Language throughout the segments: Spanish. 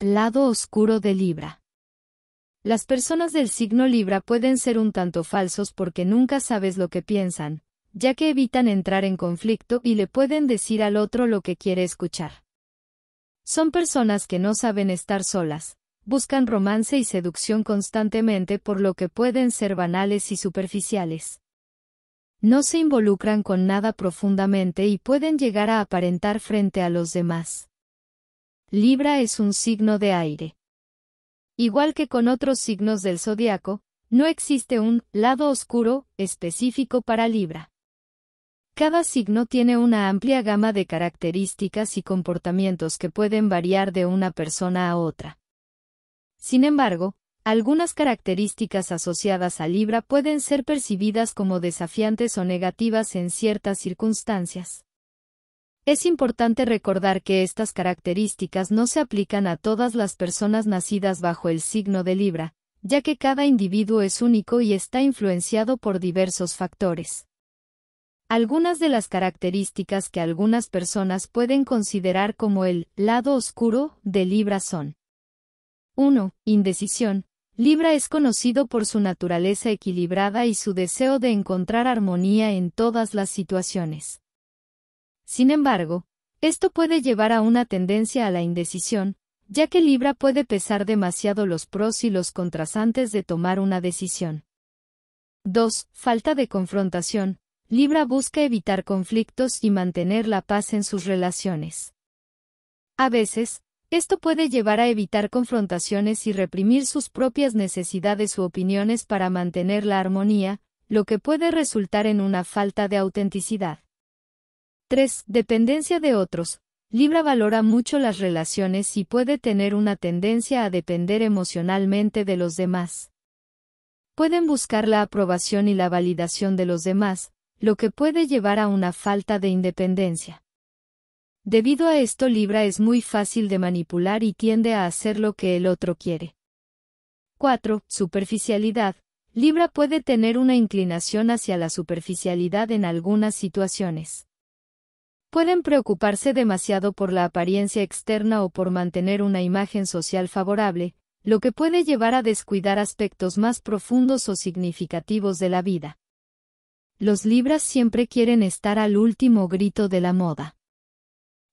Lado oscuro de Libra. Las personas del signo Libra pueden ser un tanto falsos porque nunca sabes lo que piensan, ya que evitan entrar en conflicto y le pueden decir al otro lo que quiere escuchar. Son personas que no saben estar solas, buscan romance y seducción constantemente por lo que pueden ser banales y superficiales. No se involucran con nada profundamente y pueden llegar a aparentar frente a los demás. Libra es un signo de aire. Igual que con otros signos del zodiaco, no existe un lado oscuro específico para Libra. Cada signo tiene una amplia gama de características y comportamientos que pueden variar de una persona a otra. Sin embargo, algunas características asociadas a Libra pueden ser percibidas como desafiantes o negativas en ciertas circunstancias. Es importante recordar que estas características no se aplican a todas las personas nacidas bajo el signo de Libra, ya que cada individuo es único y está influenciado por diversos factores. Algunas de las características que algunas personas pueden considerar como el lado oscuro de Libra son 1. Indecisión. Libra es conocido por su naturaleza equilibrada y su deseo de encontrar armonía en todas las situaciones. Sin embargo, esto puede llevar a una tendencia a la indecisión, ya que Libra puede pesar demasiado los pros y los contras antes de tomar una decisión. 2. Falta de confrontación. Libra busca evitar conflictos y mantener la paz en sus relaciones. A veces, esto puede llevar a evitar confrontaciones y reprimir sus propias necesidades u opiniones para mantener la armonía, lo que puede resultar en una falta de autenticidad. 3. Dependencia de otros. Libra valora mucho las relaciones y puede tener una tendencia a depender emocionalmente de los demás. Pueden buscar la aprobación y la validación de los demás, lo que puede llevar a una falta de independencia. Debido a esto Libra es muy fácil de manipular y tiende a hacer lo que el otro quiere. 4. Superficialidad. Libra puede tener una inclinación hacia la superficialidad en algunas situaciones. Pueden preocuparse demasiado por la apariencia externa o por mantener una imagen social favorable, lo que puede llevar a descuidar aspectos más profundos o significativos de la vida. Los libras siempre quieren estar al último grito de la moda.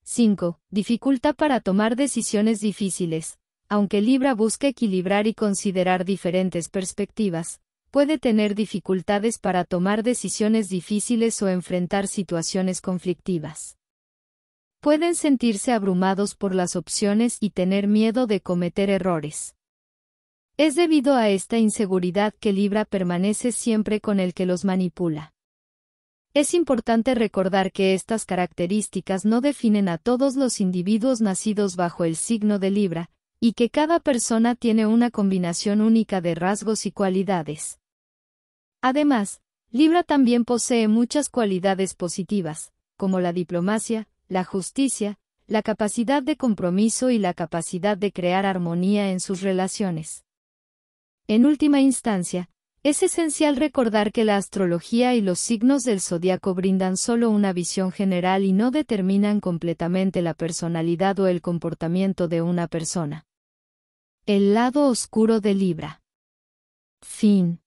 5. Dificultad para tomar decisiones difíciles. Aunque Libra busca equilibrar y considerar diferentes perspectivas, puede tener dificultades para tomar decisiones difíciles o enfrentar situaciones conflictivas. Pueden sentirse abrumados por las opciones y tener miedo de cometer errores. Es debido a esta inseguridad que Libra permanece siempre con el que los manipula. Es importante recordar que estas características no definen a todos los individuos nacidos bajo el signo de Libra, y que cada persona tiene una combinación única de rasgos y cualidades. Además, Libra también posee muchas cualidades positivas, como la diplomacia, la justicia, la capacidad de compromiso y la capacidad de crear armonía en sus relaciones. En última instancia, es esencial recordar que la astrología y los signos del zodiaco brindan solo una visión general y no determinan completamente la personalidad o el comportamiento de una persona. El lado oscuro de Libra. Fin.